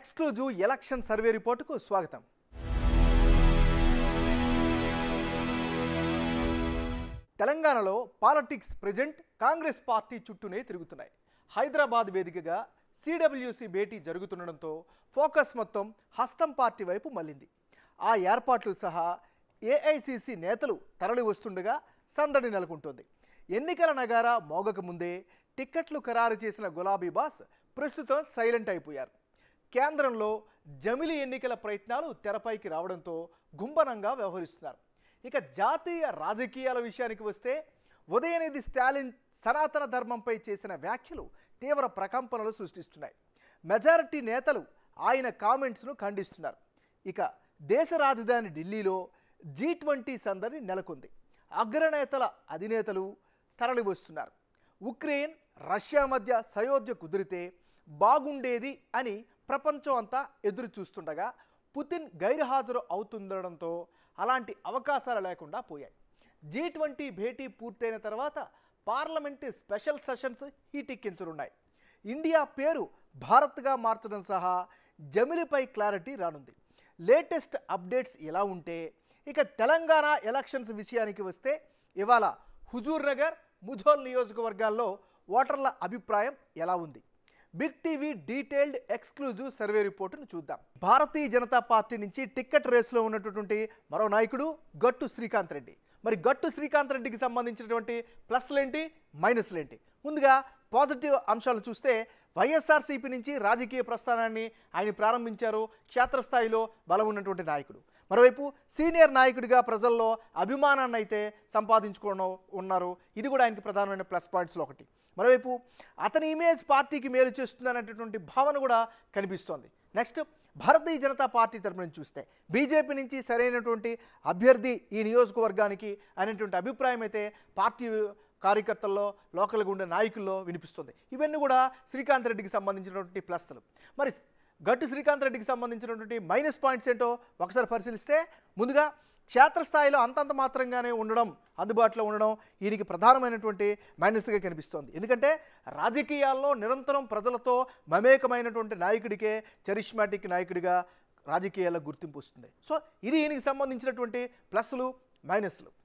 exclusive election survey రిపోర్టుకు స్వాగతం తెలంగాణలో politics present Congress party చుట్టూనే తిరుగుతున్నాయి హైదరాబాద్ వేదికగా సిడబ్ల్యూసీ భేటీ జరుగుతుండడంతో ఫోకస్ మొత్తం హస్తం పార్టీ వైపు మళ్ళింది ఆ ఏర్పాట్లు సహా ఏఐసిసి నేతలు తరలి వస్తుండగా సందడి నెలకొంటోంది ఎన్నికల నగారా మోగకముందే టిక్కెట్లు ఖరారు చేసిన గులాబీ బాస్ ప్రస్తుతం సైలెంట్ అయిపోయారు కేంద్రంలో జమిలి ఎన్నికల ప్రయత్నాలు తెరపైకి రావడంతో గుంభనంగా వ్యవహరిస్తున్నారు ఇక జాతీయ రాజకీయాల విషయానికి వస్తే ఉదయనిధి స్టాలిన్ సనాతన ధర్మంపై చేసిన వ్యాఖ్యలు తీవ్ర ప్రకంపనలు సృష్టిస్తున్నాయి మెజారిటీ నేతలు ఆయన కామెంట్స్ను ఖండిస్తున్నారు ఇక దేశ రాజధాని ఢిల్లీలో జీ ట్వంటీ సందడి నెలకొంది అగ్రనేతల అధినేతలు తరలివస్తున్నారు ఉక్రెయిన్ రష్యా మధ్య సయోధ్య కుదిరితే బాగుండేది అని ప్రపంచం అంతా ఎదురు చూస్తుండగా పుతిన్ గైర్హాజరు అవుతుండడంతో అలాంటి అవకాశాలు లేకుండా పోయాయి జీ ట్వంటీ భేటీ పూర్తయిన తర్వాత పార్లమెంటు స్పెషల్ సెషన్స్ హీటెక్కించనున్నాయి ఇండియా పేరు భారత్గా మార్చడం సహా జమిలిపై క్లారిటీ రానుంది లేటెస్ట్ అప్డేట్స్ ఎలా ఉంటే ఇక తెలంగాణ ఎలక్షన్స్ విషయానికి వస్తే ఇవాళ హుజూర్ నగర్ ముధోల్ నియోజకవర్గాల్లో ఓటర్ల అభిప్రాయం ఎలా ఉంది big TV detailed exclusive survey రిపోర్టును చూద్దాం భారతీయ జనతా పార్టీ నుంచి టిక్కెట్ రేసులో ఉన్నటువంటి మరో నాయకుడు గట్టు శ్రీకాంత్ రెడ్డి మరి గట్టు శ్రీకాంత్ రెడ్డికి సంబంధించినటువంటి ప్లస్లేంటి మైనస్లేంటి ముందుగా పాజిటివ్ అంశాలు చూస్తే వైఎస్ఆర్సీపీ నుంచి రాజకీయ ప్రస్థానాన్ని ఆయన ప్రారంభించారు క్షేత్రస్థాయిలో బలం ఉన్నటువంటి నాయకుడు మరోవైపు సీనియర్ నాయకుడిగా ప్రజల్లో అభిమానాన్ని అయితే సంపాదించుకోవడం ఉన్నారు ఇది కూడా ఆయనకి ప్రధానమైన ప్లస్ పాయింట్స్లో ఒకటి మరోవైపు అతని ఇమేజ్ పార్టీకి మేలు చేస్తుందనేటటువంటి భావన కూడా కనిపిస్తోంది నెక్స్ట్ భారతీయ జనతా పార్టీ తరపు చూస్తే బీజేపీ నుంచి సరైనటువంటి అభ్యర్థి ఈ నియోజకవర్గానికి అనేటువంటి అభిప్రాయం అయితే పార్టీ కార్యకర్తల్లో లోకల్గా ఉండే నాయకుల్లో వినిపిస్తుంది ఇవన్నీ కూడా శ్రీకాంత్ రెడ్డికి సంబంధించినటువంటి ప్లస్లు మరి గట్టు శ్రీకాంత్ రెడ్డికి సంబంధించినటువంటి మైనస్ పాయింట్స్ ఏంటో ఒకసారి పరిశీలిస్తే ముందుగా క్షేత్రస్థాయిలో అంతంత మాత్రంగానే ఉండడం అందుబాటులో ఉండడం ఈయనకి ప్రధానమైనటువంటి మైనస్గా కనిపిస్తోంది ఎందుకంటే రాజకీయాల్లో నిరంతరం ప్రజలతో మమేకమైనటువంటి నాయకుడికే చరిష్మాటిక్ నాయకుడిగా రాజకీయాల్లో గుర్తింపు వస్తుంది సో ఇది ఈయనకి సంబంధించినటువంటి ప్లస్లు మైనస్లు